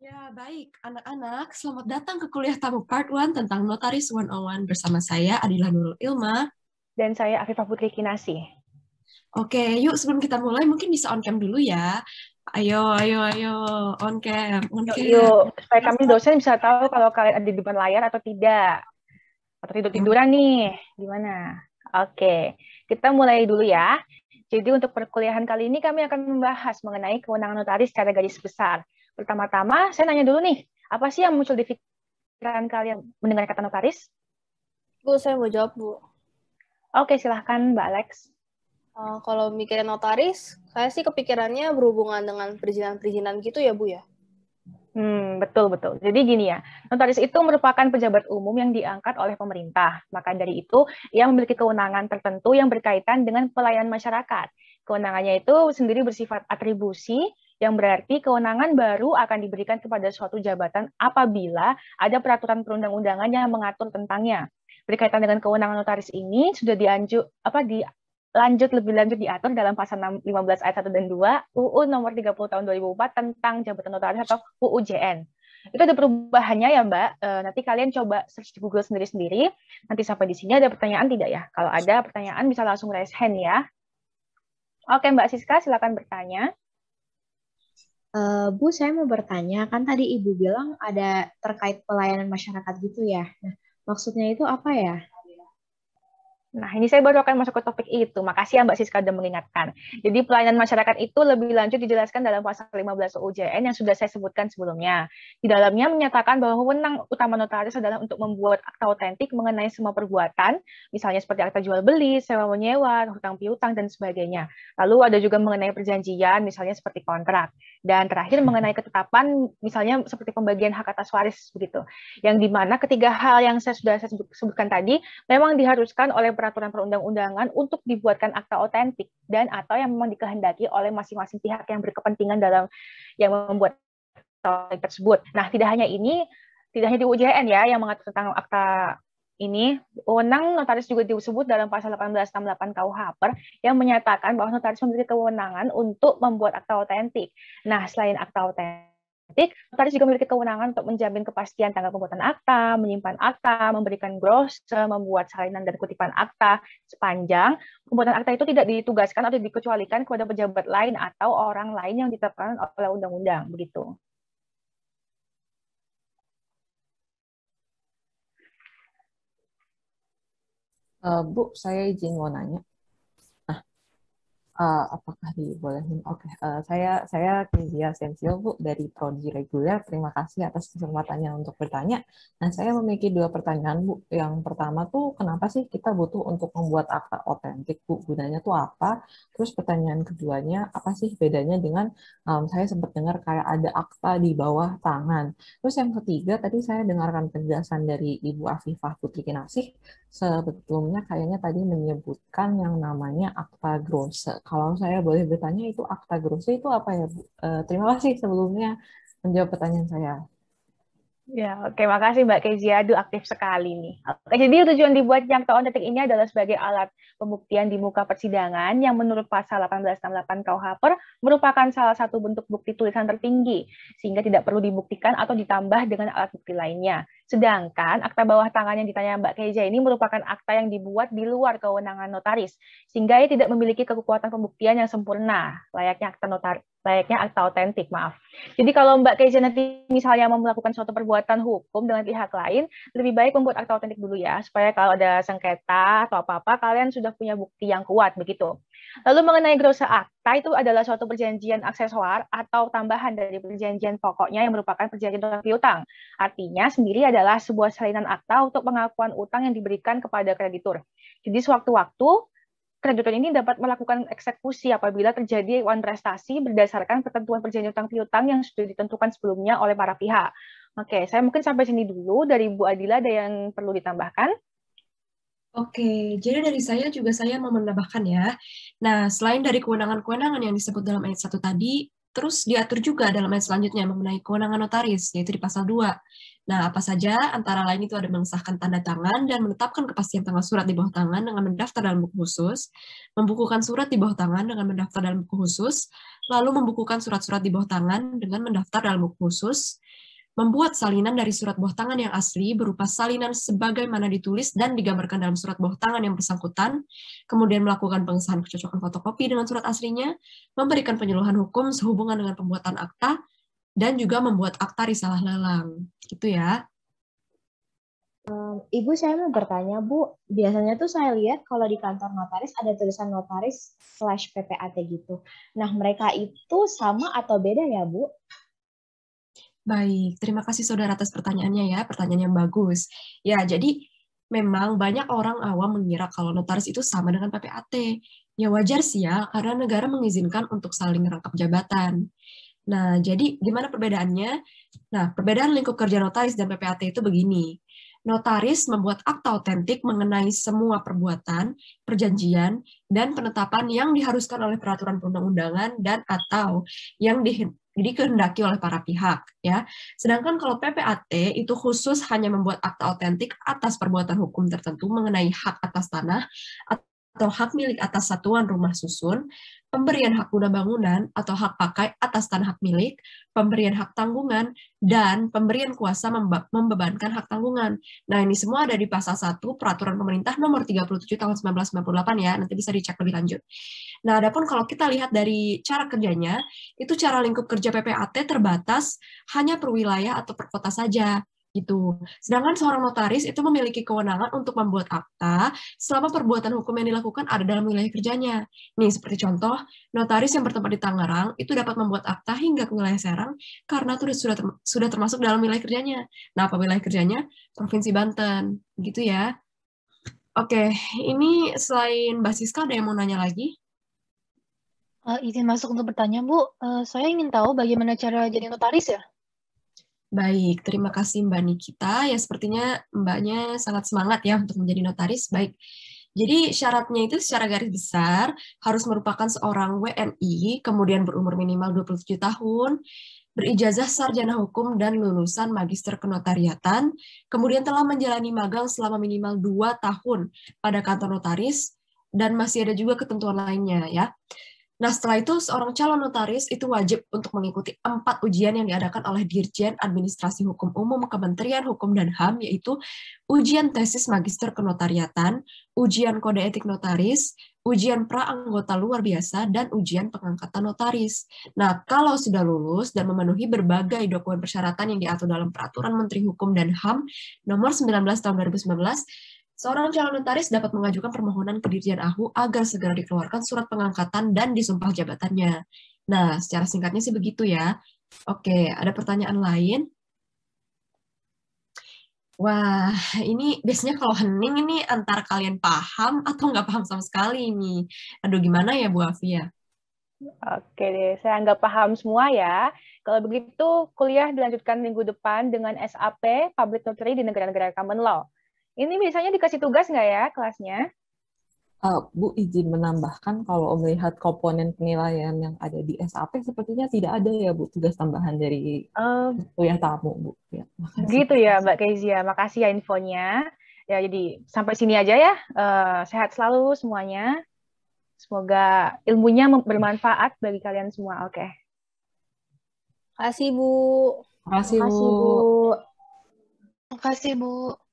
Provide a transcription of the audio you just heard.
Ya, baik. Anak-anak, selamat datang ke kuliah tamu part 1 tentang Notaris 101 bersama saya, Adila Nurul Ilma. Dan saya, Afifah Putri Kinasi. Oke, yuk sebelum kita mulai, mungkin bisa on cam dulu ya. Ayo, ayo, ayo, on cam, on Yuk, yuk. supaya kami dosen bisa tahu kalau kalian ada di depan layar atau tidak. Atau tidur-tiduran hmm. nih, gimana? Oke, kita mulai dulu ya. Jadi untuk perkuliahan kali ini kami akan membahas mengenai kewenangan notaris secara garis besar – Pertama-tama, saya nanya dulu nih, apa sih yang muncul di pikiran kalian mendengar kata notaris? Bu, saya mau jawab, Bu. Oke, silahkan Mbak Alex. Uh, kalau mikirin notaris, saya sih kepikirannya berhubungan dengan perizinan-perizinan gitu ya, Bu ya? Hmm, betul betul. Jadi gini ya, notaris itu merupakan pejabat umum yang diangkat oleh pemerintah. Maka dari itu, ia memiliki kewenangan tertentu yang berkaitan dengan pelayanan masyarakat. Kewenangannya itu sendiri bersifat atribusi yang berarti kewenangan baru akan diberikan kepada suatu jabatan apabila ada peraturan perundang-undangan yang mengatur tentangnya. Berkaitan dengan kewenangan notaris ini sudah dianju apa di lanjut lebih lanjut diatur dalam pasal 15 ayat 1 dan 2 UU nomor 30 tahun 2004 tentang jabatan notaris atau UUJN. Itu ada perubahannya ya Mbak. E, nanti kalian coba search di Google sendiri-sendiri. Nanti sampai di sini ada pertanyaan tidak ya? Kalau ada pertanyaan bisa langsung raise hand ya. Oke Mbak Siska silakan bertanya. Uh, Bu, saya mau bertanya, kan tadi Ibu bilang ada terkait pelayanan masyarakat gitu ya. Nah, maksudnya itu apa ya? Nah, ini saya baru akan masuk ke topik itu. Makasih ya Mbak Siska sudah mengingatkan. Jadi pelayanan masyarakat itu lebih lanjut dijelaskan dalam pasal 15 UJN yang sudah saya sebutkan sebelumnya. Di dalamnya menyatakan bahwa wewenang utama notaris adalah untuk membuat akta otentik mengenai semua perbuatan, misalnya seperti akta jual beli, sewa menyewa, hutang piutang dan sebagainya. Lalu ada juga mengenai perjanjian, misalnya seperti kontrak. Dan terakhir mengenai ketetapan, misalnya seperti pembagian hak atas waris begitu. Yang dimana ketiga hal yang saya sudah saya sebutkan tadi memang diharuskan oleh peraturan perundang-undangan untuk dibuatkan akta otentik dan atau yang memang dikehendaki oleh masing-masing pihak yang berkepentingan dalam yang membuat akta tersebut. Nah, tidak hanya ini, tidak hanya di UJN ya yang mengatur tentang akta ini, wewenang notaris juga disebut dalam pasal 1868 KUHP yang menyatakan bahwa notaris memiliki kewenangan untuk membuat akta otentik. Nah, selain akta otentik, Tadi notaris juga memiliki kewenangan untuk menjamin kepastian tanggal pembuatan akta, menyimpan akta, memberikan grosse, membuat salinan dan kutipan akta sepanjang pembuatan akta itu tidak ditugaskan atau dikecualikan kepada pejabat lain atau orang lain yang ditetapkan oleh undang-undang begitu. Uh, Bu, saya izin mau nanya uh, apakah dibolehin? Oke, okay. uh, eh, saya saya Kizia Sensio Bu dari Prodi Reguler. Terima kasih atas kesempatannya untuk bertanya. Nah, saya memiliki dua pertanyaan Bu. Yang pertama tuh kenapa sih kita butuh untuk membuat akta otentik Bu? Gunanya tuh apa? Terus pertanyaan keduanya apa sih bedanya dengan um, saya sempat dengar kayak ada akta di bawah tangan. Terus yang ketiga tadi saya dengarkan penjelasan dari Ibu Afifah Putri Kinasih sebetulnya kayaknya tadi menyebutkan yang namanya akta Grose kalau saya boleh bertanya, itu akta grosir itu apa ya, Bu? Eh, terima kasih sebelumnya menjawab pertanyaan saya. Ya, oke, okay. makasih Mbak Kezia. Aduh, aktif sekali nih. Oke, jadi tujuan dibuat jam tahun detik ini adalah sebagai alat pembuktian di muka persidangan yang menurut pasal 1868 KUHP merupakan salah satu bentuk bukti tulisan tertinggi, sehingga tidak perlu dibuktikan atau ditambah dengan alat bukti lainnya. Sedangkan akta bawah tangan yang ditanya Mbak Keja ini merupakan akta yang dibuat di luar kewenangan notaris, sehingga ia tidak memiliki kekuatan pembuktian yang sempurna, layaknya akta notar, layaknya akta otentik, maaf. Jadi kalau Mbak Keja nanti misalnya mau melakukan suatu perbuatan hukum dengan pihak lain, lebih baik membuat akta otentik dulu ya, supaya kalau ada sengketa atau apa-apa, kalian sudah punya bukti yang kuat, begitu. Lalu mengenai grosa akta itu adalah suatu perjanjian aksesoar atau tambahan dari perjanjian pokoknya yang merupakan perjanjian piutang. Artinya sendiri ada adalah sebuah salinan akta untuk pengakuan utang yang diberikan kepada kreditur. Jadi sewaktu-waktu kreditur ini dapat melakukan eksekusi apabila terjadi one prestasi berdasarkan ketentuan perjanjian utang piutang yang sudah ditentukan sebelumnya oleh para pihak. Oke, saya mungkin sampai sini dulu dari Bu Adila ada yang perlu ditambahkan? Oke, jadi dari saya juga saya mau menambahkan ya. Nah, selain dari kewenangan-kewenangan yang disebut dalam ayat 1 tadi, Terus diatur juga dalam ayat selanjutnya mengenai kewenangan notaris, yaitu di pasal 2. Nah, apa saja? Antara lain itu ada mengesahkan tanda tangan dan menetapkan kepastian tanggal surat di bawah tangan dengan mendaftar dalam buku khusus, membukukan surat di bawah tangan dengan mendaftar dalam buku khusus, lalu membukukan surat-surat di bawah tangan dengan mendaftar dalam buku khusus, membuat salinan dari surat buah tangan yang asli berupa salinan sebagaimana ditulis dan digambarkan dalam surat buah tangan yang bersangkutan, kemudian melakukan pengesahan kecocokan fotokopi dengan surat aslinya, memberikan penyuluhan hukum sehubungan dengan pembuatan akta, dan juga membuat akta risalah lelang. Gitu ya. Ibu saya mau bertanya, Bu, biasanya tuh saya lihat kalau di kantor notaris ada tulisan notaris slash PPAT gitu. Nah, mereka itu sama atau beda ya, Bu? Baik, terima kasih saudara atas pertanyaannya ya, pertanyaan yang bagus. Ya, jadi memang banyak orang awam mengira kalau notaris itu sama dengan PPAT. Ya wajar sih ya, karena negara mengizinkan untuk saling rangkap jabatan. Nah, jadi gimana perbedaannya? Nah, perbedaan lingkup kerja notaris dan PPAT itu begini. Notaris membuat akta otentik mengenai semua perbuatan, perjanjian, dan penetapan yang diharuskan oleh peraturan perundang-undangan dan atau yang di, kehendaki oleh para pihak ya. Sedangkan kalau PPAT itu khusus hanya membuat akta otentik atas perbuatan hukum tertentu mengenai hak atas tanah atau hak milik atas satuan rumah susun, pemberian hak guna bangunan atau hak pakai atas tanah hak milik, pemberian hak tanggungan, dan pemberian kuasa membebankan hak tanggungan. Nah, ini semua ada di pasal 1 Peraturan Pemerintah nomor 37 tahun 1998 ya, nanti bisa dicek lebih lanjut. Nah, adapun kalau kita lihat dari cara kerjanya, itu cara lingkup kerja PPAT terbatas hanya perwilayah atau perkota saja gitu. Sedangkan seorang notaris itu memiliki kewenangan untuk membuat akta selama perbuatan hukum yang dilakukan ada dalam wilayah kerjanya. Nih, seperti contoh, notaris yang bertempat di Tangerang itu dapat membuat akta hingga ke wilayah Serang karena itu sudah ter sudah termasuk dalam wilayah kerjanya. Nah, apa wilayah kerjanya? Provinsi Banten, gitu ya. Oke, ini selain Basiska ada yang mau nanya lagi? Uh, izin masuk untuk bertanya, Bu. Uh, saya ingin tahu bagaimana cara jadi notaris ya? Baik, terima kasih Mbak Nikita. Ya sepertinya Mbaknya sangat semangat ya untuk menjadi notaris. Baik, jadi syaratnya itu secara garis besar harus merupakan seorang WNI, kemudian berumur minimal 27 tahun, berijazah sarjana hukum dan lulusan magister kenotariatan, kemudian telah menjalani magang selama minimal 2 tahun pada kantor notaris, dan masih ada juga ketentuan lainnya ya. Nah, setelah itu seorang calon notaris itu wajib untuk mengikuti empat ujian yang diadakan oleh Dirjen Administrasi Hukum Umum Kementerian Hukum dan HAM, yaitu ujian tesis magister kenotariatan, ujian kode etik notaris, ujian pra anggota luar biasa, dan ujian pengangkatan notaris. Nah, kalau sudah lulus dan memenuhi berbagai dokumen persyaratan yang diatur dalam Peraturan Menteri Hukum dan HAM nomor 19 tahun 2019, Seorang calon notaris dapat mengajukan permohonan ke dirjen AHU agar segera dikeluarkan surat pengangkatan dan disumpah jabatannya. Nah, secara singkatnya sih begitu ya. Oke, ada pertanyaan lain? Wah, ini biasanya kalau hening ini antara kalian paham atau nggak paham sama sekali ini. Aduh, gimana ya Bu Afia? Oke deh, saya nggak paham semua ya. Kalau begitu, kuliah dilanjutkan minggu depan dengan SAP Public Notary di negara-negara Common Law. Ini biasanya dikasih tugas nggak ya kelasnya? Uh, Bu izin menambahkan kalau melihat komponen penilaian yang ada di SAP sepertinya tidak ada ya Bu tugas tambahan dari uh, tamu Bu. Ya, Gitu ya Mbak Kezia, makasih ya infonya. Ya jadi sampai sini aja ya. Uh, sehat selalu semuanya. Semoga ilmunya bermanfaat bagi kalian semua. Oke. Okay. kasih Bu. Terima kasih Bu. kasih, Bu. Makasih Bu.